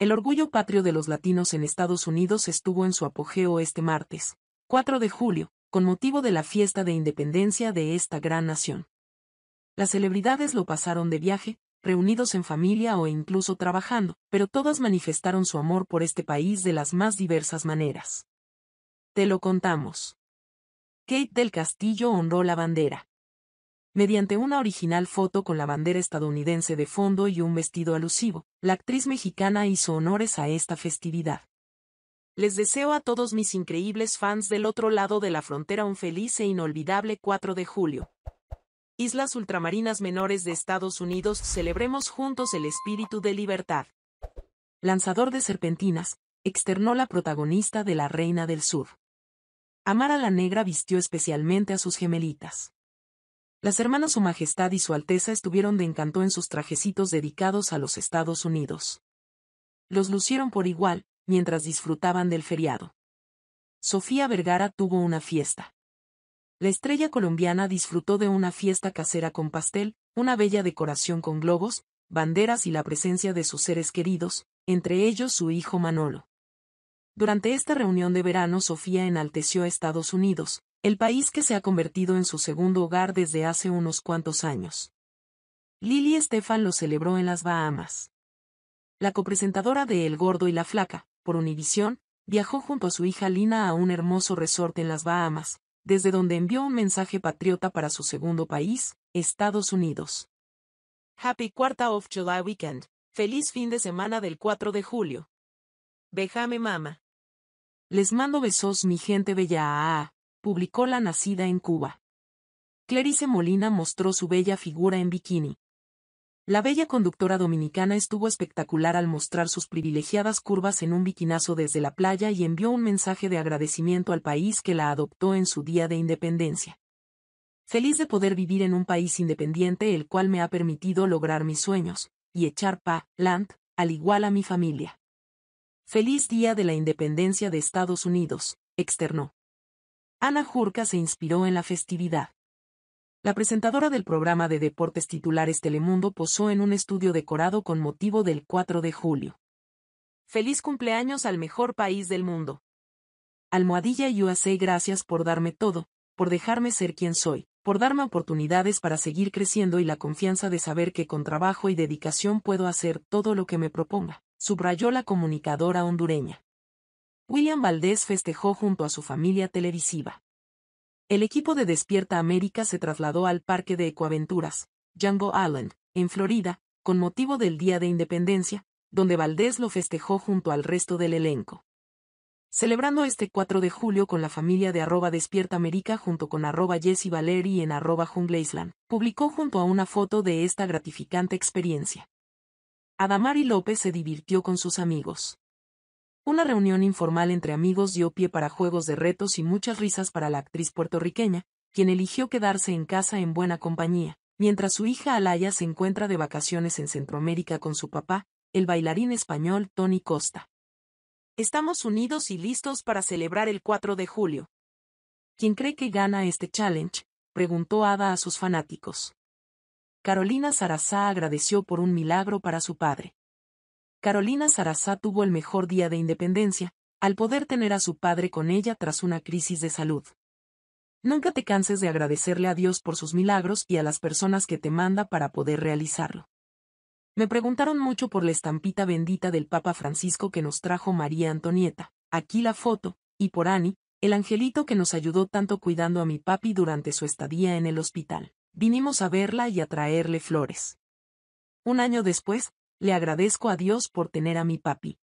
El orgullo patrio de los latinos en Estados Unidos estuvo en su apogeo este martes, 4 de julio, con motivo de la fiesta de independencia de esta gran nación. Las celebridades lo pasaron de viaje, reunidos en familia o incluso trabajando, pero todas manifestaron su amor por este país de las más diversas maneras. Te lo contamos. Kate del Castillo honró la bandera. Mediante una original foto con la bandera estadounidense de fondo y un vestido alusivo, la actriz mexicana hizo honores a esta festividad. Les deseo a todos mis increíbles fans del otro lado de la frontera un feliz e inolvidable 4 de julio. Islas ultramarinas menores de Estados Unidos, celebremos juntos el espíritu de libertad. Lanzador de serpentinas, externó la protagonista de La Reina del Sur. Amara la Negra vistió especialmente a sus gemelitas. Las hermanas Su Majestad y Su Alteza estuvieron de encanto en sus trajecitos dedicados a los Estados Unidos. Los lucieron por igual, mientras disfrutaban del feriado. Sofía Vergara tuvo una fiesta. La estrella colombiana disfrutó de una fiesta casera con pastel, una bella decoración con globos, banderas y la presencia de sus seres queridos, entre ellos su hijo Manolo. Durante esta reunión de verano Sofía enalteció a Estados Unidos, el país que se ha convertido en su segundo hogar desde hace unos cuantos años. Lily Estefan lo celebró en las Bahamas. La copresentadora de El Gordo y la Flaca, por Univisión, viajó junto a su hija Lina a un hermoso resort en las Bahamas, desde donde envió un mensaje patriota para su segundo país, Estados Unidos. Happy Cuarta of July Weekend. Feliz fin de semana del 4 de julio. Bejame mama. Les mando besos mi gente bella publicó La nacida en Cuba. Clarice Molina mostró su bella figura en bikini. La bella conductora dominicana estuvo espectacular al mostrar sus privilegiadas curvas en un biquinazo desde la playa y envió un mensaje de agradecimiento al país que la adoptó en su día de independencia. Feliz de poder vivir en un país independiente el cual me ha permitido lograr mis sueños, y echar pa, land, al igual a mi familia. Feliz Día de la Independencia de Estados Unidos, externó. Ana Jurka se inspiró en la festividad. La presentadora del programa de deportes titulares Telemundo posó en un estudio decorado con motivo del 4 de julio. Feliz cumpleaños al mejor país del mundo. Almohadilla y USA, gracias por darme todo, por dejarme ser quien soy, por darme oportunidades para seguir creciendo y la confianza de saber que con trabajo y dedicación puedo hacer todo lo que me proponga, subrayó la comunicadora hondureña. William Valdés festejó junto a su familia televisiva. El equipo de Despierta América se trasladó al Parque de Ecoaventuras, Jungle Island, en Florida, con motivo del Día de Independencia, donde Valdés lo festejó junto al resto del elenco. Celebrando este 4 de julio con la familia de arroba Despierta América junto con arroba Jesse Valeri en arroba Jungle Island, publicó junto a una foto de esta gratificante experiencia. Adamari López se divirtió con sus amigos. Una reunión informal entre amigos dio pie para juegos de retos y muchas risas para la actriz puertorriqueña, quien eligió quedarse en casa en buena compañía, mientras su hija Alaya se encuentra de vacaciones en Centroamérica con su papá, el bailarín español Tony Costa. Estamos unidos y listos para celebrar el 4 de julio. ¿Quién cree que gana este challenge? preguntó Ada a sus fanáticos. Carolina Sarazá agradeció por un milagro para su padre. Carolina Sarazá tuvo el mejor día de independencia, al poder tener a su padre con ella tras una crisis de salud. Nunca te canses de agradecerle a Dios por sus milagros y a las personas que te manda para poder realizarlo. Me preguntaron mucho por la estampita bendita del Papa Francisco que nos trajo María Antonieta, aquí la foto, y por Ani, el angelito que nos ayudó tanto cuidando a mi papi durante su estadía en el hospital. Vinimos a verla y a traerle flores. Un año después, le agradezco a Dios por tener a mi papi.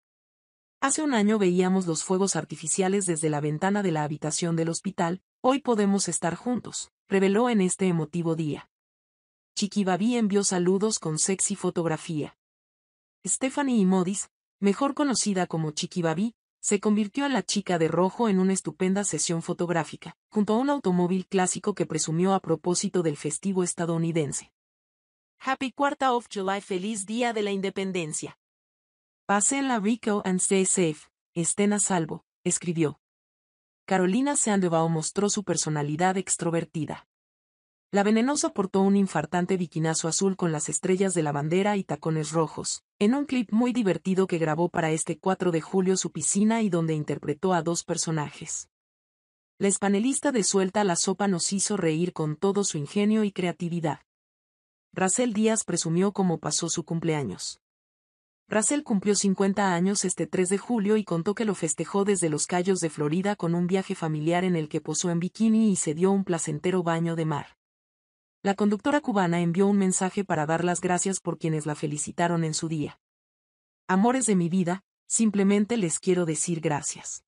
Hace un año veíamos los fuegos artificiales desde la ventana de la habitación del hospital, hoy podemos estar juntos, reveló en este emotivo día. Chiquibabí envió saludos con sexy fotografía. Stephanie Modis, mejor conocida como Chiquibabí, se convirtió a la chica de rojo en una estupenda sesión fotográfica, junto a un automóvil clásico que presumió a propósito del festivo estadounidense. Happy 4th of July, feliz día de la independencia. la rico and stay safe, estén a salvo, escribió. Carolina Sandoval mostró su personalidad extrovertida. La venenosa portó un infartante viquinazo azul con las estrellas de la bandera y tacones rojos, en un clip muy divertido que grabó para este 4 de julio su piscina y donde interpretó a dos personajes. La espanelista de Suelta la Sopa nos hizo reír con todo su ingenio y creatividad. Racel Díaz presumió cómo pasó su cumpleaños. Racel cumplió 50 años este 3 de julio y contó que lo festejó desde los callos de Florida con un viaje familiar en el que posó en bikini y se dio un placentero baño de mar. La conductora cubana envió un mensaje para dar las gracias por quienes la felicitaron en su día. Amores de mi vida, simplemente les quiero decir gracias.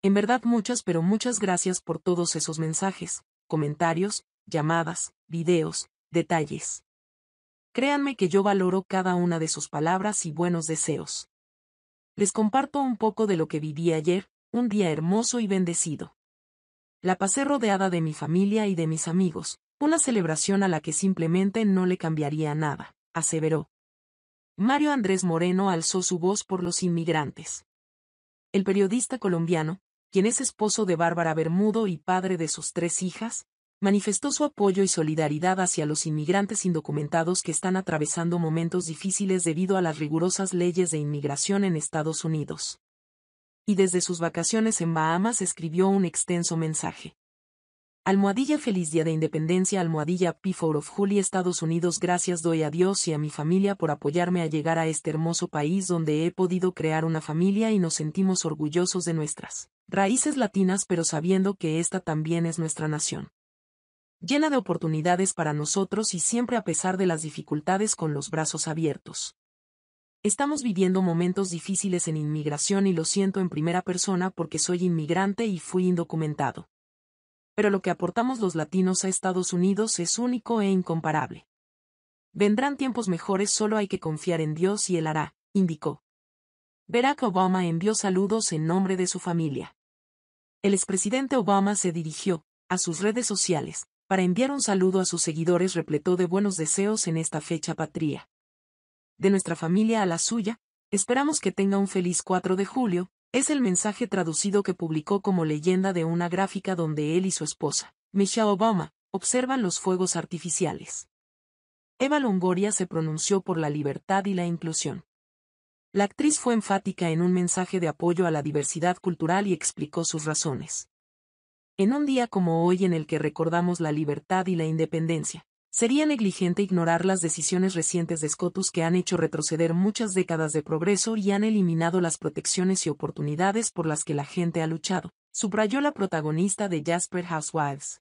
En verdad muchas pero muchas gracias por todos esos mensajes, comentarios, llamadas, videos, detalles. Créanme que yo valoro cada una de sus palabras y buenos deseos. Les comparto un poco de lo que viví ayer, un día hermoso y bendecido. La pasé rodeada de mi familia y de mis amigos, una celebración a la que simplemente no le cambiaría nada, aseveró. Mario Andrés Moreno alzó su voz por los inmigrantes. El periodista colombiano, quien es esposo de Bárbara Bermudo y padre de sus tres hijas, manifestó su apoyo y solidaridad hacia los inmigrantes indocumentados que están atravesando momentos difíciles debido a las rigurosas leyes de inmigración en Estados Unidos. Y desde sus vacaciones en Bahamas escribió un extenso mensaje. Almohadilla feliz día de independencia, almohadilla P4 of Juli, Estados Unidos. Gracias doy a Dios y a mi familia por apoyarme a llegar a este hermoso país donde he podido crear una familia y nos sentimos orgullosos de nuestras raíces latinas, pero sabiendo que esta también es nuestra nación llena de oportunidades para nosotros y siempre a pesar de las dificultades con los brazos abiertos. Estamos viviendo momentos difíciles en inmigración y lo siento en primera persona porque soy inmigrante y fui indocumentado. Pero lo que aportamos los latinos a Estados Unidos es único e incomparable. Vendrán tiempos mejores, solo hay que confiar en Dios y Él hará, indicó. Barack Obama envió saludos en nombre de su familia. El expresidente Obama se dirigió, a sus redes sociales, para enviar un saludo a sus seguidores repletó de buenos deseos en esta fecha patria. De nuestra familia a la suya, esperamos que tenga un feliz 4 de julio, es el mensaje traducido que publicó como leyenda de una gráfica donde él y su esposa, Michelle Obama, observan los fuegos artificiales. Eva Longoria se pronunció por la libertad y la inclusión. La actriz fue enfática en un mensaje de apoyo a la diversidad cultural y explicó sus razones en un día como hoy en el que recordamos la libertad y la independencia. Sería negligente ignorar las decisiones recientes de Scotus que han hecho retroceder muchas décadas de progreso y han eliminado las protecciones y oportunidades por las que la gente ha luchado, subrayó la protagonista de Jasper Housewives.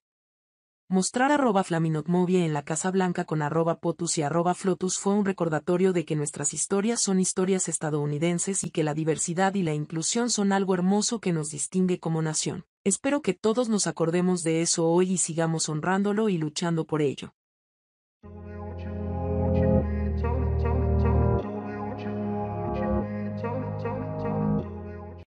Mostrar arroba flaminotmovie en la Casa Blanca con arroba potus y arroba flotus fue un recordatorio de que nuestras historias son historias estadounidenses y que la diversidad y la inclusión son algo hermoso que nos distingue como nación. Espero que todos nos acordemos de eso hoy y sigamos honrándolo y luchando por ello.